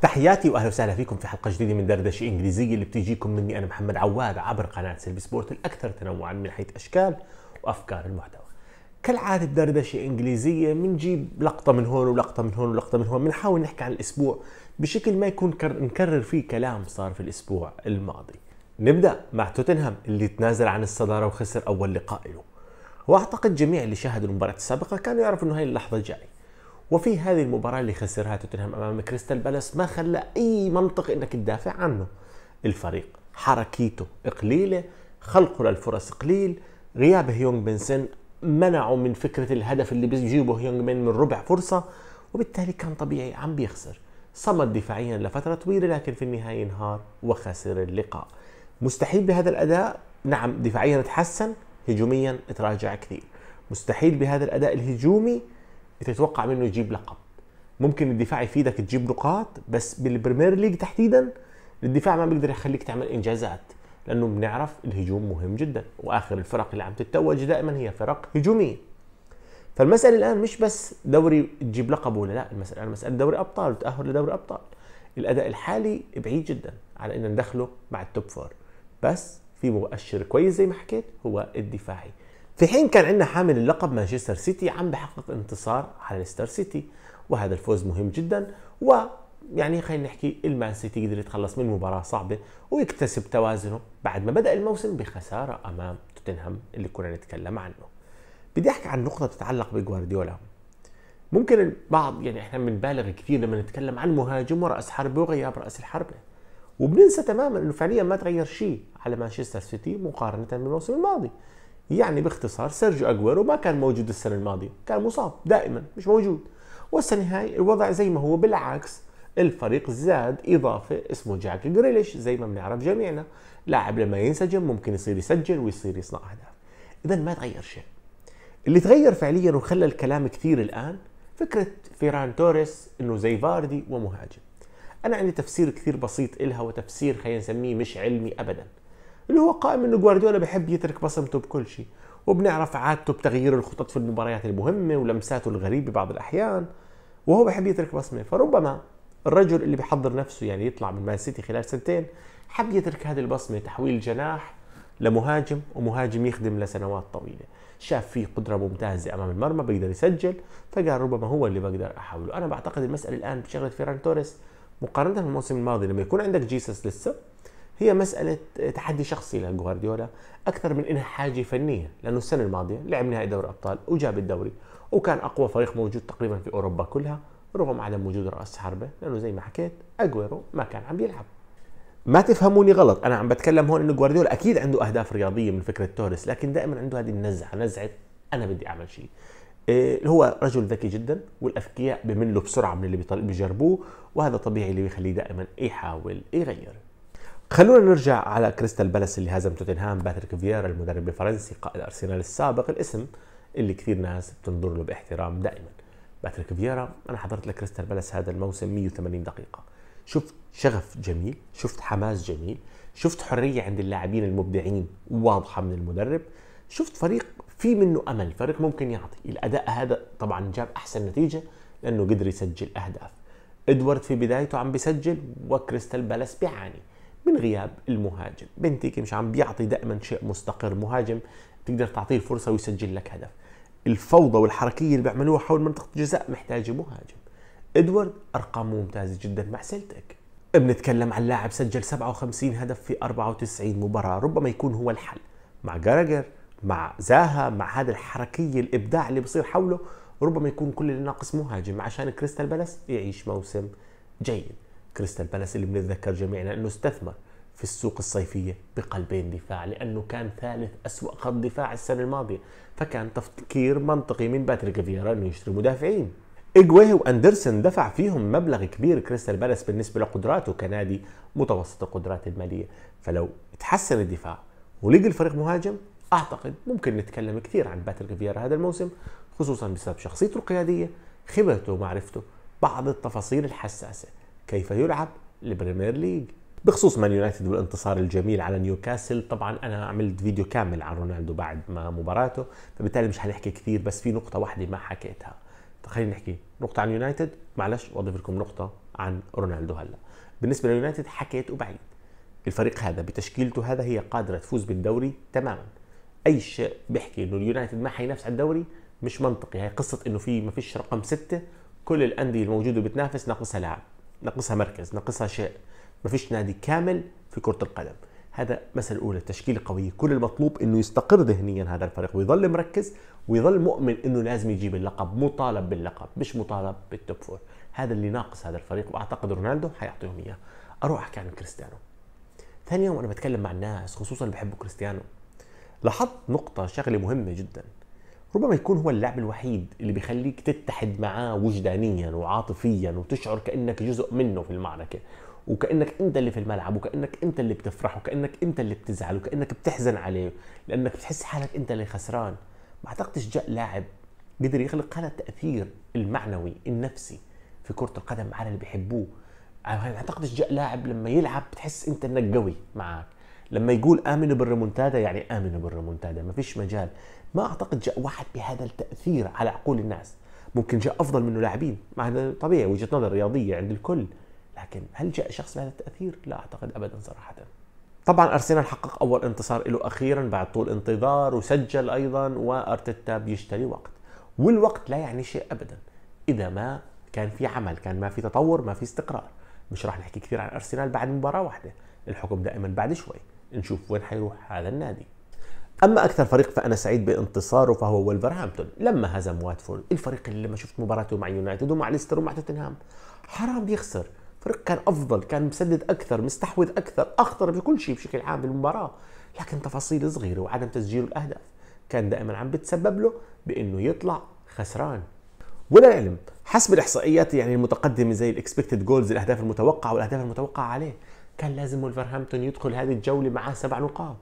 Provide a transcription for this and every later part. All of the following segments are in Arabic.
تحياتي واهلا وسهلا فيكم في حلقه جديده من دردشه انجليزيه اللي بتجيكم مني انا محمد عواد عبر قناه سيلفي سبورت الاكثر تنوعا من حيث اشكال وافكار المحتوى. كالعاده بدردشه انجليزيه بنجيب لقطه من هون ولقطه من هون ولقطه من هون بنحاول نحكي عن الاسبوع بشكل ما يكون كر... نكرر فيه كلام صار في الاسبوع الماضي. نبدا مع توتنهام اللي تنازل عن الصداره وخسر اول لقاء له. واعتقد جميع اللي شاهدوا المباراه السابقه كانوا يعرفوا انه هاي اللحظه جاي وفي هذه المباراة اللي خسرها توتنهام أمام كريستال بالاس ما خلى أي منطق إنك تدافع عنه الفريق حركيته قليلة خلقه للفرص قليل غياب هيونغ بنسن منعه من فكرة الهدف اللي بيجيبه هيونغ بن من ربع فرصة وبالتالي كان طبيعي عم بيخسر صمد دفاعيا لفترة طويلة لكن في النهاية انهار وخسر اللقاء مستحيل بهذا الأداء نعم دفاعيا تحسن هجوميا تراجع كثير مستحيل بهذا الأداء الهجومي تتوقع منه يجيب لقب ممكن الدفاع يفيدك تجيب نقاط بس بالبريمير ليج تحديدا الدفاع ما بيقدر يخليك تعمل انجازات لانه بنعرف الهجوم مهم جدا واخر الفرق اللي عم تتوج دائما هي فرق هجوميه فالمساله الان مش بس دوري تجيب لقب ولا لا المساله الان مساله دوري ابطال وتاهل لدوري ابطال الاداء الحالي بعيد جدا على ان ندخله مع التوب فور بس في مؤشر كويس زي ما حكيت هو الدفاعي في حين كان عندنا حامل اللقب مانشستر سيتي عم بحقق انتصار على ليستر سيتي وهذا الفوز مهم جدا و يعني خلينا نحكي المان سيتي قدر يتخلص من مباراة صعبة ويكتسب توازنه بعد ما بدأ الموسم بخسارة أمام توتنهام اللي كنا نتكلم عنه. بدي أحكي عن نقطة تتعلق بجوارديولا. ممكن البعض يعني احنا بنبالغ كثير لما نتكلم عن مهاجم ورأس حربة وغياب رأس الحربة. وبننسى تماما انه فعليا ما تغير شيء على مانشستر سيتي مقارنة بالموسم الماضي. يعني باختصار سيرجيو اجويرو ما كان موجود السنه الماضيه كان مصاب دائما مش موجود والسنه هاي الوضع زي ما هو بالعكس الفريق زاد اضافه اسمه جاك جريليش زي ما بنعرف جميعنا لاعب لما ينسجم ممكن يصير يسجل ويصير يصنع اهداف اذا ما تغير شيء اللي تغير فعليا وخلى الكلام كثير الان فكره فيران توريس انه زي فاردي ومهاجم انا عندي تفسير كثير بسيط إلها وتفسير خلينا نسميه مش علمي ابدا اللي هو قائم انه جوارديولا بيحب يترك بصمته بكل شيء وبنعرف عادته بتغيير الخطط في المباريات المهمه ولمساته الغريبه بعض الاحيان وهو بحب يترك بصمه فربما الرجل اللي بيحضر نفسه يعني يطلع من مان سيتي خلال سنتين حب يترك هذه البصمه تحويل جناح لمهاجم ومهاجم يخدم لسنوات طويله شاف فيه قدره ممتازه امام المرمى بيقدر يسجل فقال ربما هو اللي بقدر احوله انا بعتقد المساله الان بشغله فيران توريس مقارنه بالموسم الماضي لما يكون عندك جيسس لسه هي مسألة تحدي شخصي لجوارديولا أكثر من إنها حاجة فنية لأنه السنة الماضية لعب نهائي دوري أبطال وجاب الدوري وكان أقوى فريق موجود تقريبا في أوروبا كلها رغم عدم وجود رأس حربة لأنه زي ما حكيت أجويرو ما كان عم بيلعب ما تفهموني غلط انا عم بتكلم هون انه جوارديولا اكيد عنده اهداف رياضيه من فكره توريس لكن دائما عنده هذه النزعه نزعه انا بدي اعمل شيء إيه هو رجل ذكي جدا والاذكياء بملوا بسرعه من اللي بيجربوه وهذا طبيعي اللي بيخليه دائما يحاول يغير خلونا نرجع على كريستال بالاس اللي هزم توتنهام باتريك فييرا المدرب الفرنسي قائد ارسنال السابق الاسم اللي كثير ناس بتنظر له باحترام دائما باتريك فييرا انا حضرت لكريستال بالاس هذا الموسم 180 دقيقه شفت شغف جميل شفت حماس جميل شفت حريه عند اللاعبين المبدعين واضحه من المدرب شفت فريق في منه امل فريق ممكن يعطي الاداء هذا طبعا جاب احسن نتيجه لانه قدر يسجل اهداف ادوارد في بدايته عم بيسجل وكريستال بالاس بيعاني غياب المهاجم بنتيك مش عم بيعطي دائما شيء مستقر مهاجم تقدر تعطيه الفرصه ويسجل لك هدف الفوضى والحركيه اللي بيعملوها حول منطقه الجزاء محتاجه مهاجم ادوارد ارقام ممتازه جدا مع سلتك بنتكلم عن لاعب سجل 57 هدف في 94 مباراه ربما يكون هو الحل مع جاراجر مع زاها مع هذا الحركيه الابداع اللي بصير حوله ربما يكون كل اللي ناقص مهاجم عشان كريستال بالاس يعيش موسم جيد كريستال بالاس اللي بنتذكر جميعنا انه استثمر في السوق الصيفية بقلبين دفاع لأنه كان ثالث أسوأ خط دفاع السنة الماضية فكان تفكير منطقي من باتريك فييرا أنه يشتري مدافعين إجويه وأندرسون دفع فيهم مبلغ كبير كريستال بالاس بالنسبة لقدراته كنادي متوسط القدرات المالية فلو تحسن الدفاع ولقي الفريق مهاجم أعتقد ممكن نتكلم كثير عن باتريك فييرا هذا الموسم خصوصا بسبب شخصيته القيادية خبرته ومعرفته بعض التفاصيل الحساسة كيف يلعب البريمير ليج بخصوص مان يونايتد والانتصار الجميل على نيوكاسل طبعا انا عملت فيديو كامل عن رونالدو بعد ما مباراته فبالتالي مش حنحكي كثير بس في نقطه واحده ما حكيتها خلينا نحكي نقطه عن يونايتد معلش واضيف لكم نقطه عن رونالدو هلا بالنسبه لليونايتد حكيت وبعيد الفريق هذا بتشكيلته هذا هي قادره تفوز بالدوري تماما اي شيء بيحكي انه اليونايتد ما حينافس على الدوري مش منطقي هي قصه انه في ما فيش رقم ستة كل الانديه الموجوده بتنافس ناقصها لاعب ناقصها مركز ناقصها شيء ما فيش نادي كامل في كره القدم هذا مسألة أولى تشكيلة قوية كل المطلوب أنه يستقر ذهنيا هذا الفريق ويظل مركز ويظل مؤمن أنه لازم يجيب اللقب مطالب باللقب مش مطالب بالتوب فور هذا اللي ناقص هذا الفريق وأعتقد رونالدو حيعطيهم إياه أروح أحكي عن كريستيانو ثاني يوم أنا بتكلم مع الناس خصوصا اللي بحبوا كريستيانو لاحظت نقطة شغلة مهمة جدا ربما يكون هو اللاعب الوحيد اللي بيخليك تتحد معاه وجدانيا وعاطفيا وتشعر كأنك جزء منه في المعركة وكانك انت اللي في الملعب وكانك انت اللي بتفرح وكانك انت اللي بتزعل وكانك بتحزن عليه لانك بتحس حالك انت اللي خسران ما اعتقدش جاء لاعب قدر يخلق هذا التاثير المعنوي النفسي في كره القدم على اللي بيحبوه ما اعتقدش جاء لاعب لما يلعب بتحس انت انك قوي معك لما يقول امنوا بالريمونتادا يعني امنوا بالريمونتادا ما فيش مجال ما اعتقد جاء واحد بهذا التاثير على عقول الناس ممكن جاء افضل منه لاعبين مع طبيعي وجهه نظر رياضيه عند الكل لكن هل جاء شخص بهذا التاثير؟ لا اعتقد ابدا صراحه. طبعا ارسنال حقق اول انتصار له اخيرا بعد طول انتظار وسجل ايضا وارتيتا بيشتري وقت والوقت لا يعني شيء ابدا اذا ما كان في عمل كان ما في تطور ما في استقرار مش راح نحكي كثير عن ارسنال بعد مباراه واحده الحكم دائما بعد شوي نشوف وين حيروح هذا النادي اما اكثر فريق فانا سعيد بانتصاره فهو ولفرهامبتون لما هزم واتفورد الفريق اللي لما شفت مباراته مع يونايتد ومع ليستر ومع توتنهام حرام يخسر فريق كان افضل كان مسدد اكثر مستحوذ اكثر اخطر بكل شيء بشكل عام بالمباراه لكن تفاصيل صغيره وعدم تسجيل الاهداف كان دائما عم بتسبب له بانه يطلع خسران وللعلم حسب الاحصائيات يعني المتقدمه زي الاكسبكتد جولز الاهداف المتوقعه والاهداف المتوقعه عليه كان لازم ولفرهامبتون يدخل هذه الجوله معاه سبع نقاط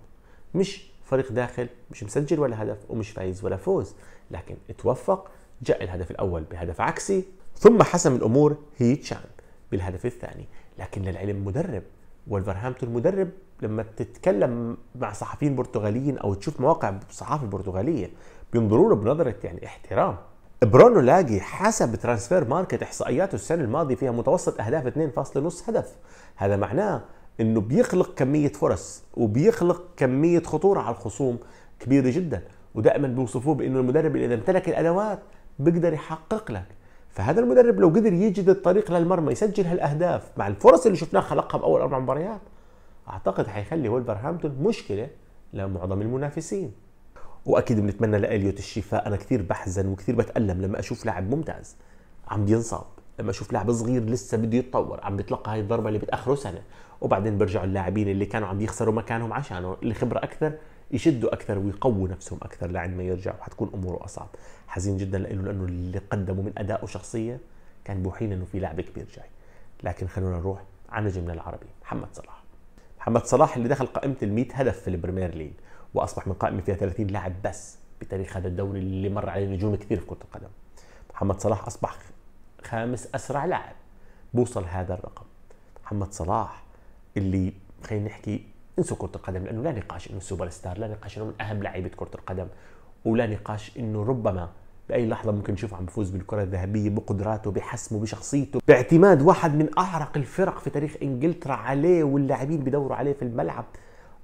مش فريق داخل مش مسجل ولا هدف ومش فايز ولا فوز لكن اتوفق جاء الهدف الاول بهدف عكسي ثم حسم الامور هي تشان بالهدف الثاني لكن للعلم مدرب ولفرهامبتون مدرب لما تتكلم مع صحفيين برتغاليين او تشوف مواقع الصحافه البرتغاليه بينظروا له بنظره يعني احترام برونو لاجي حسب ترانسفير ماركت احصائياته السنه الماضيه فيها متوسط اهداف 2.5 هدف هذا معناه انه بيخلق كميه فرص وبيخلق كميه خطوره على الخصوم كبيره جدا ودائما بيوصفوه بانه المدرب اذا امتلك الادوات بيقدر يحقق لك فهذا المدرب لو قدر يجد الطريق للمرمى يسجل هالاهداف مع الفرص اللي شفناها خلقها باول اربع مباريات اعتقد حيخلي ولفرهامبتون مشكله لمعظم المنافسين واكيد بنتمنى لاليوت الشفاء انا كثير بحزن وكثير بتالم لما اشوف لاعب ممتاز عم بينصاب لما اشوف لاعب صغير لسه بده يتطور عم بيتلقى هاي الضربه اللي بتاخره سنه وبعدين بيرجعوا اللاعبين اللي كانوا عم يخسروا مكانهم عشانه اللي خبره اكثر يشدوا اكثر ويقووا نفسهم اكثر لعند ما يرجع وحتكون اموره اصعب حزين جدا لانه لانه اللي قدمه من اداء وشخصيه كان بوحين انه في لعبه كبير جاي لكن خلونا نروح على نجمنا العربي محمد صلاح محمد صلاح اللي دخل قائمه ال 100 هدف في البريمير ليج واصبح من قائمه فيها 30 لاعب بس بتاريخ هذا الدوري اللي مر عليه نجوم كثير في كره القدم محمد صلاح اصبح خامس اسرع لاعب بوصل هذا الرقم محمد صلاح اللي خلينا نحكي انسوا كره القدم لانه لا نقاش انه سوبر ستار لا نقاش انه من اهم لعيبه كره القدم ولا نقاش انه ربما باي لحظه ممكن نشوفه عم بفوز بالكره الذهبيه بقدراته بحسمه بشخصيته باعتماد واحد من اعرق الفرق في تاريخ انجلترا عليه واللاعبين بدوروا عليه في الملعب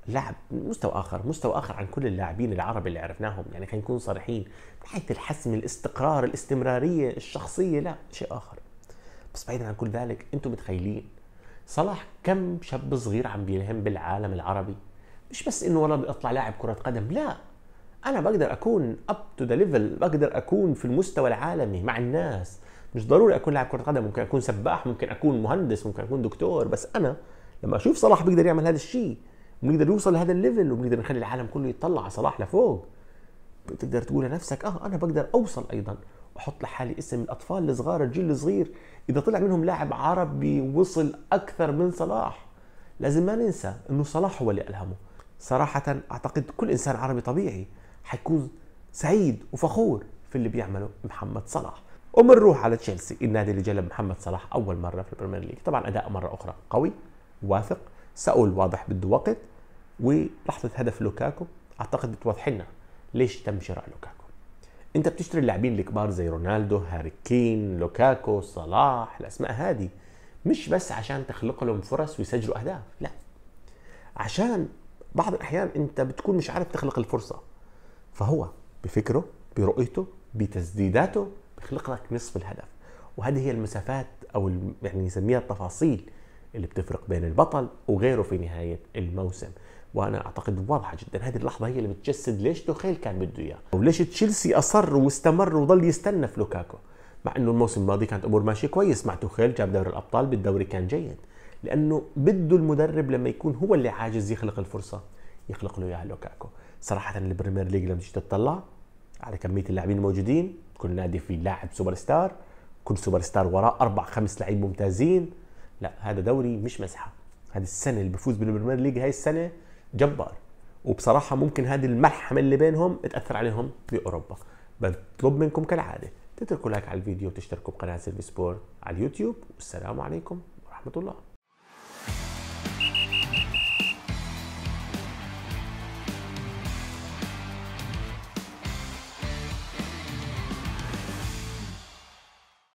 لاعب مستوى اخر مستوى اخر عن كل اللاعبين العرب اللي عرفناهم يعني خلينا نكون صريحين من حيث الحسم الاستقرار الاستمراريه الشخصيه لا شيء اخر بس بعيدا عن كل ذلك انتم متخيلين صلاح كم شاب صغير عم بينهم بالعالم العربي مش بس انه والله بدي اطلع لاعب كره قدم لا انا بقدر اكون اب تو ذا ليفل بقدر اكون في المستوى العالمي مع الناس مش ضروري اكون لاعب كره قدم ممكن اكون سباح ممكن اكون مهندس ممكن اكون دكتور بس انا لما اشوف صلاح بيقدر يعمل هذا الشيء بنقدر نوصل لهذا الليفل وبنقدر نخلي العالم كله يتطلع على صلاح لفوق بتقدر تقول لنفسك اه انا بقدر اوصل ايضا بحط لحالي اسم الاطفال الصغار الجيل الصغير اذا طلع منهم لاعب عربي وصل اكثر من صلاح لازم ما ننسى انه صلاح هو اللي الهمه صراحه اعتقد كل انسان عربي طبيعي حيكون سعيد وفخور في اللي بيعمله محمد صلاح ومنروح على تشيلسي النادي اللي جلب محمد صلاح اول مره في البريمير ليج طبعا اداء مره اخرى قوي واثق سأقول واضح بده وقت ولحظه هدف لوكاكو اعتقد بتوضح لنا ليش تم شراء لوكاكو انت بتشتري اللاعبين الكبار زي رونالدو هاري كين لوكاكو صلاح الاسماء هذه مش بس عشان تخلق لهم فرص ويسجلوا اهداف لا عشان بعض الاحيان انت بتكون مش عارف تخلق الفرصه فهو بفكره برؤيته بتسديداته بيخلق لك نصف الهدف وهذه هي المسافات او يعني نسميها التفاصيل اللي بتفرق بين البطل وغيره في نهايه الموسم وانا اعتقد واضحه جدا هذه اللحظه هي اللي بتجسد ليش توخيل كان بده اياه وليش تشيلسي اصر واستمر وظل يستنى في لوكاكو مع انه الموسم الماضي كانت امور ماشيه كويس مع توخيل جاب دوري الابطال بالدوري كان جيد لانه بده المدرب لما يكون هو اللي عاجز يخلق الفرصه يخلق له اياها لوكاكو صراحه البريمير ليج لما تيجي تطلع على كميه اللاعبين الموجودين كل نادي فيه لاعب سوبر ستار كل سوبر ستار وراه اربع خمس لعيب ممتازين لا هذا دوري مش مزحه هذه السنه اللي بفوز بالبريمير ليج هاي السنه جبار وبصراحه ممكن هذه الملحمه اللي بينهم تاثر عليهم باوروبا بطلب منكم كالعاده تتركوا لايك على الفيديو وتشتركوا بقناه سيرفي سبورت على اليوتيوب والسلام عليكم ورحمه الله